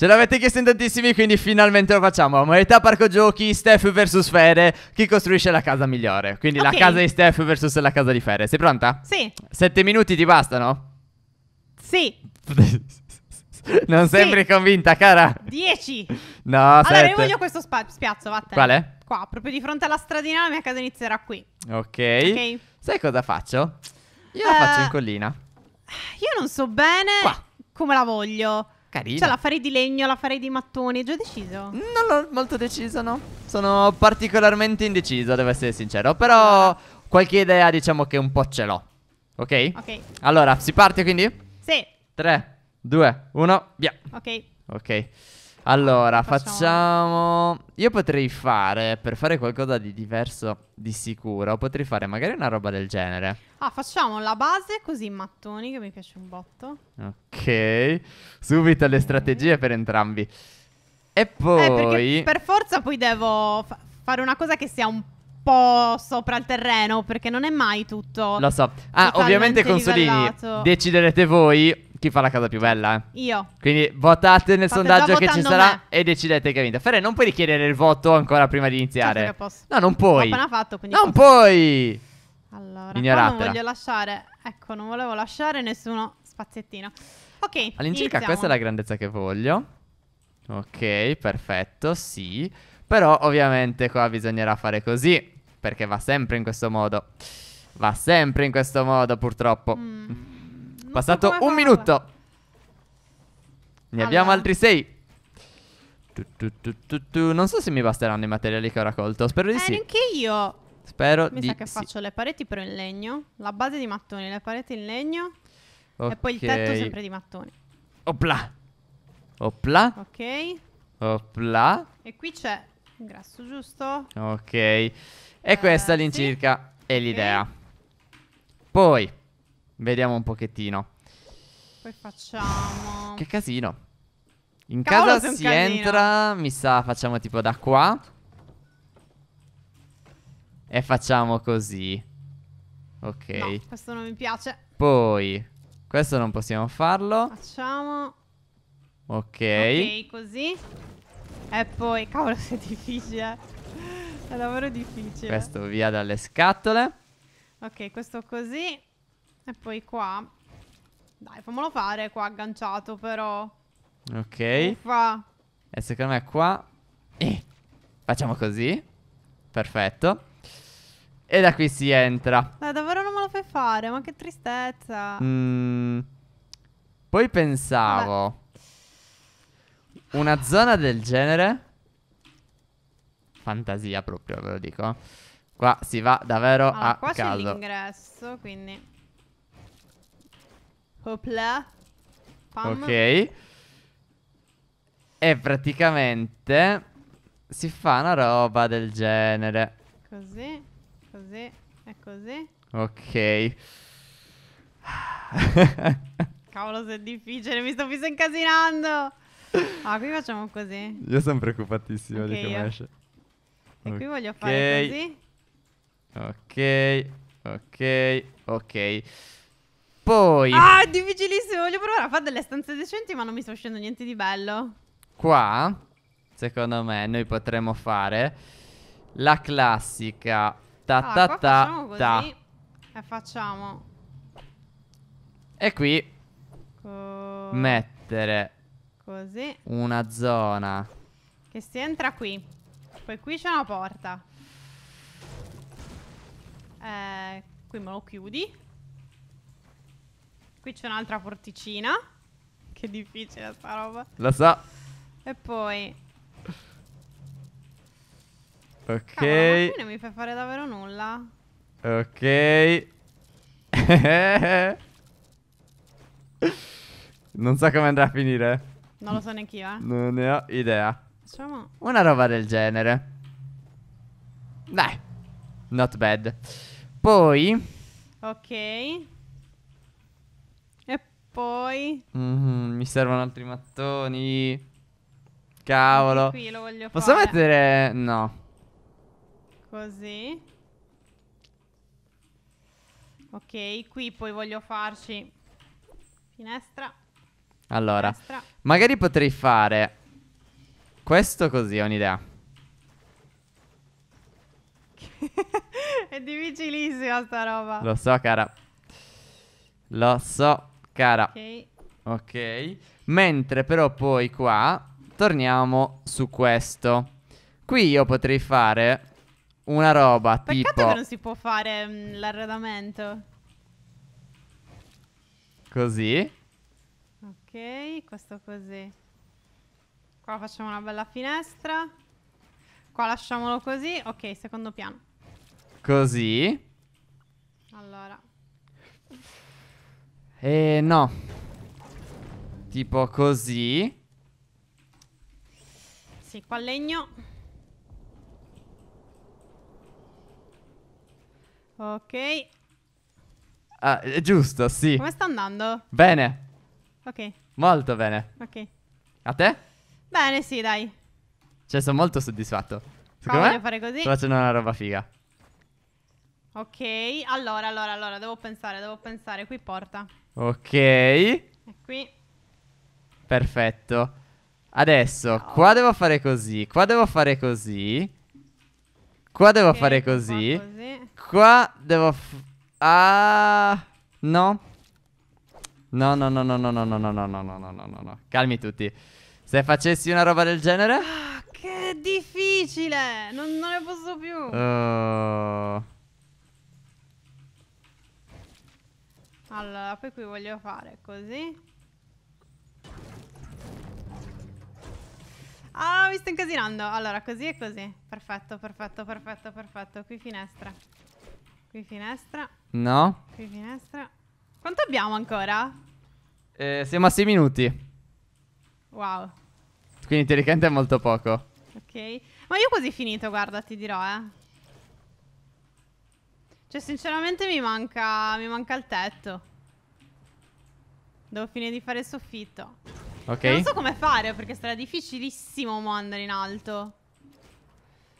Ce l'avete chiesto in tantissimi, quindi finalmente lo facciamo. Modalità parco giochi, Steph vs Fede, chi costruisce la casa migliore. Quindi okay. la casa di Steph vs la casa di Fede. Sei pronta? Sì. Sette minuti ti bastano? Sì. non sì. sembri convinta, cara. Dieci. No, allora, sette. Allora, io voglio questo spiazzo, vattene. Quale? Qua, proprio di fronte alla stradina la mia casa inizierà qui. Ok. Ok. Sai cosa faccio? Io uh, la eh, faccio in collina. Io non so bene qua. come la voglio. Carino. Cioè la farei di legno, la farei di mattoni, è già deciso? Non l'ho molto deciso, no. Sono particolarmente indeciso, devo essere sincero. Però qualche idea diciamo che un po' ce l'ho. Ok? Ok. Allora, si parte quindi? Sì. 3, 2, 1, via. Ok. Ok. Allora, facciamo... facciamo... Io potrei fare, per fare qualcosa di diverso di sicuro, potrei fare magari una roba del genere. Ah, facciamo la base così mattoni, che mi piace un botto. Ok, subito le strategie per entrambi. E eh, poi... Eh, per forza poi devo fa- fare una cosa che sia un po' sopra il terreno, perché non è mai tutto... Lo so. Ah, ovviamente consolini, livellato. deciderete voi chi fa la casa più bella, eh? Io. Quindi votate nel Fate sondaggio che ci sarà me. e decidete che vinta. Ferre, non puoi richiedere il voto ancora prima di certo iniziare. Certo posso. No, non puoi. L'ho appena fatto, quindi Non posso. puoi! Allora, non voglio lasciare. Ecco, non volevo lasciare nessuno spaziettino. Ok, All'incirca questa è la grandezza che voglio. Ok, perfetto, sì. Però ovviamente qua bisognerà fare così, perché va sempre in questo modo. Va sempre in questo modo, purtroppo. Mm. Non Passato un minuto. Ne allora. abbiamo altri sei. Tu, tu, tu, non so se mi basteranno i materiali che ho raccolto. Spero di eh, sì. Anche io. Spero mi di sì. Mi sa che sì. faccio le pareti però in legno. La base di mattoni, le pareti in legno. Okay. E poi il tetto sempre di mattoni. Opla. Opla. Ok. Opla. E qui c'è il grasso, giusto? Ok. E eh, questa all'incirca sì. è l'idea. Okay. Poi Vediamo un pochettino. Poi facciamo... Che casino. In Cavolo casa si entra, mi sa, facciamo tipo da qua. E facciamo così. Ok. No, questo non mi piace. Poi, questo non possiamo farlo. Facciamo... Ok. Ok, così. E poi, cavolo, se è difficile. È lavoro difficile. Questo via dalle scatole. Ok, questo così. E poi qua. Dai, fammelo fare qua agganciato però. Ok. Uffa. E secondo me qua... Eh. Facciamo così. Perfetto. E da qui si entra. Dai, davvero non me lo fai fare, ma che tristezza. Mm. Poi pensavo... Beh. Una zona del genere... Fantasia proprio, ve lo dico. Qua si va davvero allora, a qua caso. Qua c'è l'ingresso, quindi... Hopla. Pam. Ok. E praticamente si fa una roba del genere. Così, così e così. Ok. Cavolo, se è difficile, mi sto più incasinando. Ah, qui facciamo così. Io sono preoccupatissimo okay, di come io. esce. E okay. qui voglio fare così. Ok, ok, ok. Poi... Ah, è difficilissimo, voglio provare a fare delle stanze decenti ma non mi sta uscendo niente di bello. Qua, secondo me, noi potremmo fare la classica ta ta ah, ta facciamo ta. E facciamo. E qui Co mettere così una zona che si entra qui. Poi qui c'è una porta. Eh, qui me lo chiudi. Qui c'è un'altra porticina. Che difficile sta roba. La sa. E poi... Ok. Cavolo, ma non mi fai fare davvero nulla. Ok. non so come andrà a finire. Non lo so neanche io, eh. Non ne ho idea. Facciamo... Una roba del genere. Dai. Not bad. Poi... Ok voi? Mm, mi servono altri mattoni. Cavolo. Qui lo voglio fare. Posso mettere... No. Così. Ok, qui poi voglio farci... Finestra. Allora, Finestra. magari potrei fare... Questo così, ho un'idea. È difficilissima sta roba. Lo so, cara. Lo so. Cara. Ok. Ok. Mentre però poi qua torniamo su questo. Qui io potrei fare una roba Peccato tipo... che non si può fare mm, l'arredamento. Così. Ok, questo così. Qua facciamo una bella finestra. Qua lasciamolo così. Ok, secondo piano. Così. Eh no Tipo così Sì qua legno Ok Ah è giusto sì Come sta andando? Bene Ok Molto bene Ok A te? Bene sì dai Cioè sono molto soddisfatto Secondo Ma me fare così Sto facendo una roba figa Ok, allora, allora, allora, devo pensare, devo pensare, qui porta Ok. È qui. Perfetto. Adesso, oh. qua devo fare così, qua devo fare così. Qua devo okay, fare così. Qua, così. qua devo... ah... No. No, no, no, no, no, no, no, no, no, no, no, no, no, no. Calmi tutti. Se facessi una roba del genere... Ah, che difficile! Non, non ne posso più. Oh... Allora, poi qui voglio fare così. Ah, mi sto incasinando. Allora, così e così. Perfetto, perfetto, perfetto, perfetto. Qui finestra. Qui finestra. No. Qui finestra. Quanto abbiamo ancora? Eh, siamo a 6 minuti. Wow. Quindi teoricamente è molto poco. Ok. Ma io ho quasi finito, guarda, ti dirò, eh. Cioè, sinceramente mi manca, mi manca il tetto. Devo finire di fare il soffitto. Ok. non so come fare, perché sarà difficilissimo mo andare in alto.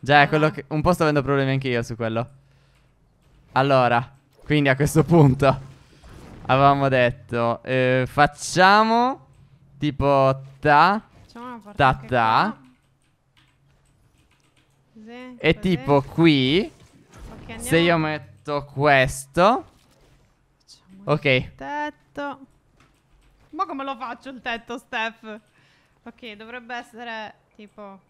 Già, è quello ah. che... Un po' sto avendo problemi anche io su quello. Allora, quindi a questo punto avevamo detto, eh, facciamo tipo ta, ta, ta. e tipo qui, okay, se io metto questo, questo. Facciamo ok. Il tetto. Ma come lo faccio il tetto, Steph? Ok, dovrebbe essere tipo...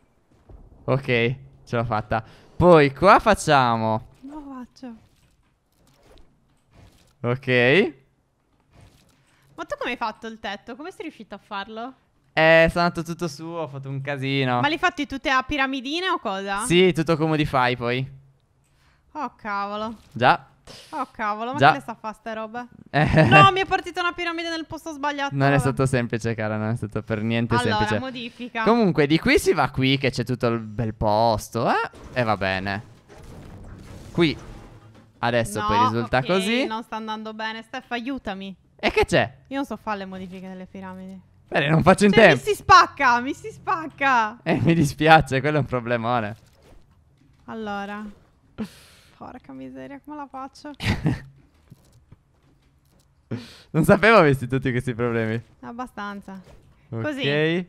Ok, ce l'ho fatta. Poi qua facciamo... Lo faccio. Ok. Ma tu come hai fatto il tetto? Come sei riuscito a farlo? Eh, sono andato tutto su, ho fatto un casino. Ma li hai fatti tutte a piramidine o cosa? Sì, tutto come di fai poi. Oh cavolo. Già. Oh cavolo, ma Già. che le sta fa ste robe? Eh. No, mi è partita una piramide nel posto sbagliato. Non è stato semplice, cara, non è stato per niente allora, semplice. Allora, modifica. Comunque, di qui si va qui che c'è tutto il bel posto, eh? E va bene. Qui. Adesso no, poi risulta okay, così. non sta andando bene. Steph, aiutami. E che c'è? Io non so fare le modifiche delle piramidi. Bene, non faccio in cioè, tempo. mi si spacca, mi si spacca. Eh, mi dispiace, quello è un problemone. Allora... Porca miseria, come la faccio? non sapevo avessi tutti questi problemi. Abbastanza. Okay. Così.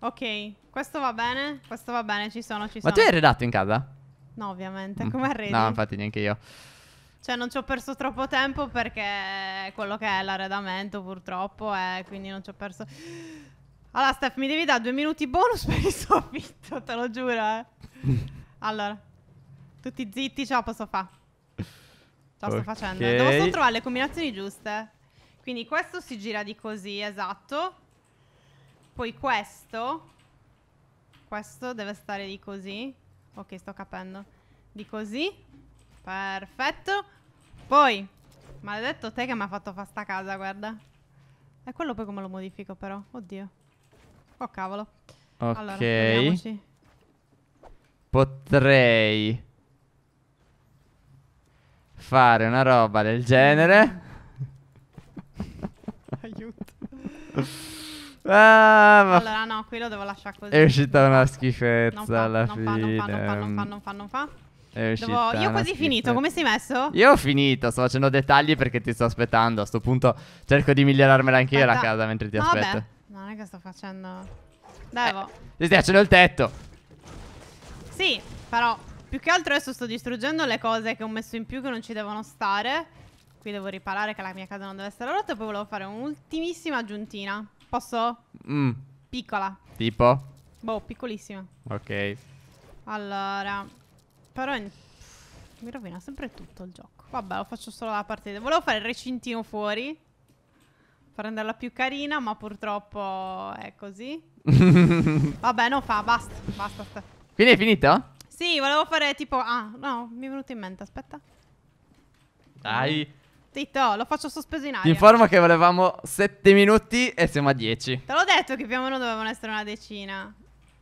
Ok. questo va bene, questo va bene, ci sono, ci sono. Ma tu hai redatto in casa? No, ovviamente, mm. come arredi? No, infatti neanche io. Cioè non ci ho perso troppo tempo perché quello che è l'arredamento purtroppo è, quindi non ci ho perso... Allora Steph, mi devi dare due minuti bonus per il soffitto, te lo giuro, eh. allora. Tutti zitti, ce la posso fare. Ce la okay. sto facendo. Devo solo trovare le combinazioni giuste. Quindi questo si gira di così, esatto. Poi questo. Questo deve stare di così. Ok, sto capendo. Di così. Perfetto. Poi, maledetto te che mi ha fatto fa sta casa, guarda. E quello poi come lo modifico però? Oddio. Oh cavolo. Ok. Allora, Potrei fare una roba del genere. Aiuto. Ah, ma... Allora no, qui lo devo lasciare così. È uscita una schifezza non fa, alla non fine. Fa, non fa, non fa, non fa, non fa. È Devo... Io quasi schifezza. finito, come sei messo? Io ho finito, sto facendo dettagli perché ti sto aspettando. A sto punto cerco di migliorarmela anche Aspetta. io la casa mentre ti no, aspetto. Vabbè. Non è che sto facendo... Devo. Eh, ti stai il tetto. Sì, però più che altro adesso sto distruggendo le cose che ho messo in più che non ci devono stare. Qui devo riparare che la mia casa non deve essere rotta. E poi volevo fare un'ultimissima aggiuntina. Posso? Mm. Piccola. Tipo? Boh, piccolissima. Ok. Allora. Però in... mi rovina sempre tutto il gioco. Vabbè, lo faccio solo la partita. Volevo fare il recintino fuori. Per renderla più carina, ma purtroppo è così. Vabbè, non fa, basta, basta. Quindi finito? Sì, volevo fare tipo... Ah, no, mi è venuto in mente, aspetta. Dai. Zitto, lo faccio sospeso in aria. Ti informo che volevamo 7 minuti e siamo a 10. Te l'ho detto che più o meno dovevano essere una decina.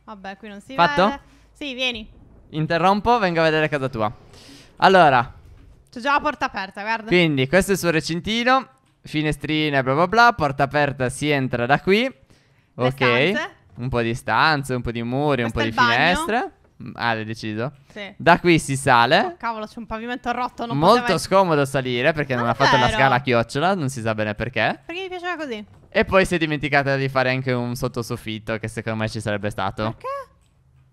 Vabbè, qui non si Fatto? vede. Sì, vieni. Interrompo, vengo a vedere casa tua. Allora. C'è già la porta aperta, guarda. Quindi, questo è il suo recintino. Finestrine, bla bla bla. Porta aperta, si entra da qui. Le ok. Stanze. Un po' di stanze, un po' di muri, questo un po' di finestre. Ale ah, deciso. Sì. Da qui si sale. Oh, cavolo, c'è un pavimento rotto. Non Molto poteva... scomodo salire perché non, non ah, ha fatto la scala a chiocciola. Non si sa bene perché. Perché mi piaceva così. E poi si è dimenticata di fare anche un sottosoffitto che secondo me ci sarebbe stato. Perché?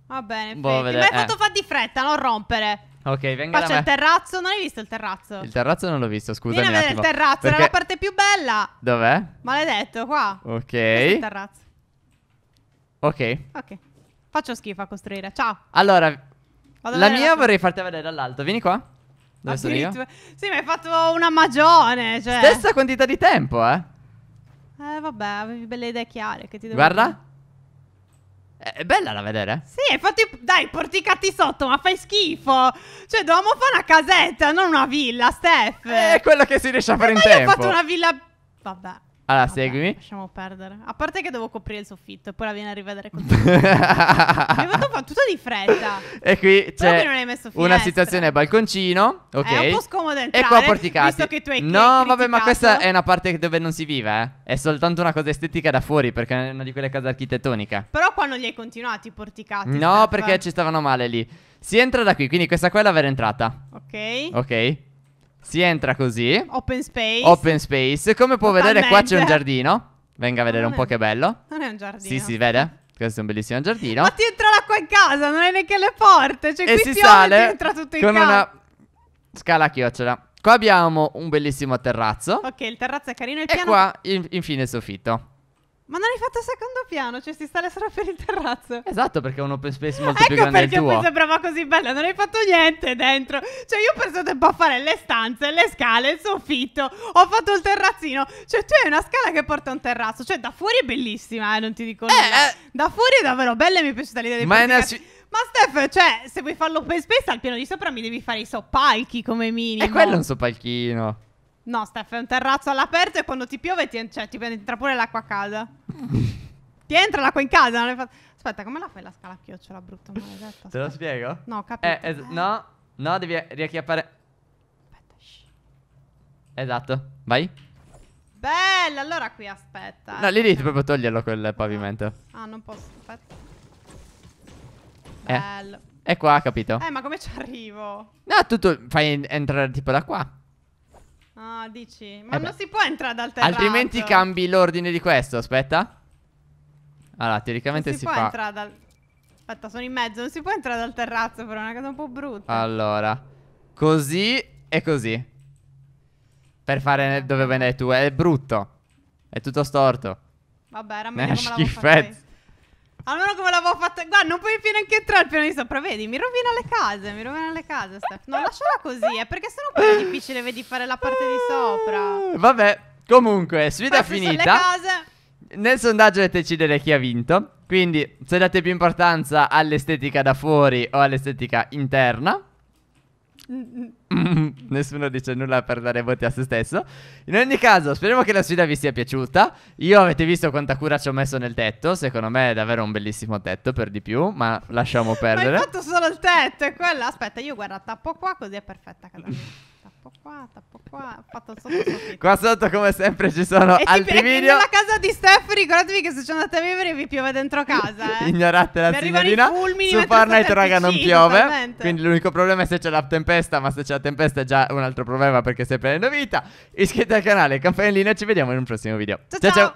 Va bene. Boh, vede... Ma hai eh. fatto eh. fa di fretta, non rompere. Ok, venga Faccio il terrazzo, non hai visto il terrazzo? Il terrazzo non l'ho visto, scusa. Vieni a vedere il terrazzo, perché... era la parte più bella. Dov'è? Maledetto, qua. Ok. Questo è il terrazzo. Ok. Ok. Faccio schifo a costruire. Ciao. Allora, Vado la mia la vorrei farti vedere dall'alto. Vieni qua. Dove sono io? Sì, mi hai fatto una magione. Cioè. Stessa quantità di tempo, eh. Eh, vabbè, avevi belle idee chiare. Che ti devo Guarda. Dire. È bella da vedere. Sì, infatti, dai, porticati sotto, ma fai schifo. Cioè, dovevamo fare una casetta, non una villa, Steph. È quello che si riesce a fare eh, in tempo. Ma Io ho fatto una villa. Vabbè. Allora, Vabbè, seguimi. Lasciamo perdere. A parte che devo coprire il soffitto e poi la viene a rivedere con te. Mi hai fatto tutto di fretta. E qui c'è una situazione balconcino. Ok. È un po' scomodo entrare. E qua porticati. Visto che tu hai No, vabbè, ma questa è una parte dove non si vive, eh. È soltanto una cosa estetica da fuori, perché è una di quelle case architettoniche. Però qua non li hai continuati i porticati. No, Steph. perché ci stavano male lì. Si entra da qui, quindi questa qua è la vera entrata. Ok. Ok. Si entra così. Open space. Open space. Come può Totalmente. vedere qua c'è un giardino. Venga a vedere un po' che bello. Non è un giardino. Sì, si vede. Questo è un bellissimo giardino. Ma ti entra l'acqua in casa, non hai neanche le porte. Cioè, e qui si piove, sale entra tutto in casa. Con una scala a chiocciola. Qua abbiamo un bellissimo terrazzo. Ok, il terrazzo è carino. Il e piano... qua, in, infine, il soffitto. Ma non hai fatto il secondo piano, cioè si sale solo per il terrazzo. Esatto, perché è un open space molto ecco più grande del tuo. Ecco perché mi sembrava così bella, non hai fatto niente dentro. Cioè io ho perso tempo a fare le stanze, le scale, il soffitto, ho fatto il terrazzino. Cioè tu hai una scala che porta a un terrazzo, cioè da fuori è bellissima, eh, non ti dico eh, nulla. Eh. Da fuori è davvero bella e mi è piaciuta l'idea di Ma ma Steph, cioè, se vuoi farlo l'open space al piano di sopra mi devi fare i soppalchi come minimo. E eh, quello è un soppalchino. No, Steph, è un terrazzo all'aperto e quando ti piove ti, cioè, ti entra pure l'acqua a casa. ti entra l'acqua in casa. Fa... Aspetta, come la fai la scala a chiocciola, brutto maledetto? Te lo spiego? No, ho capito. Eh, es- eh. No, no, devi riacchiappare. Aspetta, shh. Esatto, vai. Bella, allora qui aspetta. No, lì eh. devi proprio toglierlo quel pavimento. Ah, ah non posso, aspetta. Eh. Bello. Eh. È qua, capito? Eh, ma come ci arrivo? No, tu, tu fai entrare tipo da qua. Ah, dici? Ma eh non si può entrare dal terrazzo. Altrimenti cambi l'ordine di questo, aspetta. Allora, teoricamente non si, si può fa... entrare dal... Aspetta, sono in mezzo, non si può entrare dal terrazzo, però è una cosa un po' brutta. Allora, così e così. Per fare dove venire tu, è brutto. È tutto storto. Vabbè, era meglio come schifezza. Almeno come l'avevo fatta. Guarda, non puoi più neanche entrare al piano di sopra. Vedi, mi rovina le case. Mi rovina le case, Steph. No, lasciala così, eh, perché sennò poi è difficile, vedi, fare la parte di sopra. Eh, vabbè, comunque, sfida Queste finita. Nel sondaggio dovete decidere chi ha vinto. Quindi, se date più importanza all'estetica da fuori o all'estetica interna. Nessuno dice nulla per dare voti a se stesso. In ogni caso, speriamo che la sfida vi sia piaciuta. Io avete visto quanta cura ci ho messo nel tetto. Secondo me è davvero un bellissimo tetto per di più, ma lasciamo perdere. ma hai fatto solo il tetto, è quello. Aspetta, io guarda, tappo qua così è perfetta casa mia tappo qua, tappo qua. Ho fatto sotto sotto. Qua sotto, come sempre, ci sono e altri tipo, video. nella casa di Steph, ricordatevi che se ci andate a vivere vi piove dentro casa. Eh. Ignorate la signorina. Su Fortnite, raga, non piove. Totalmente. Quindi l'unico problema è se c'è la tempesta. Ma se c'è la tempesta è già un altro problema perché stai prendendo vita. Iscrivetevi al canale, campanellina. Ci vediamo in un prossimo video. ciao. ciao. ciao.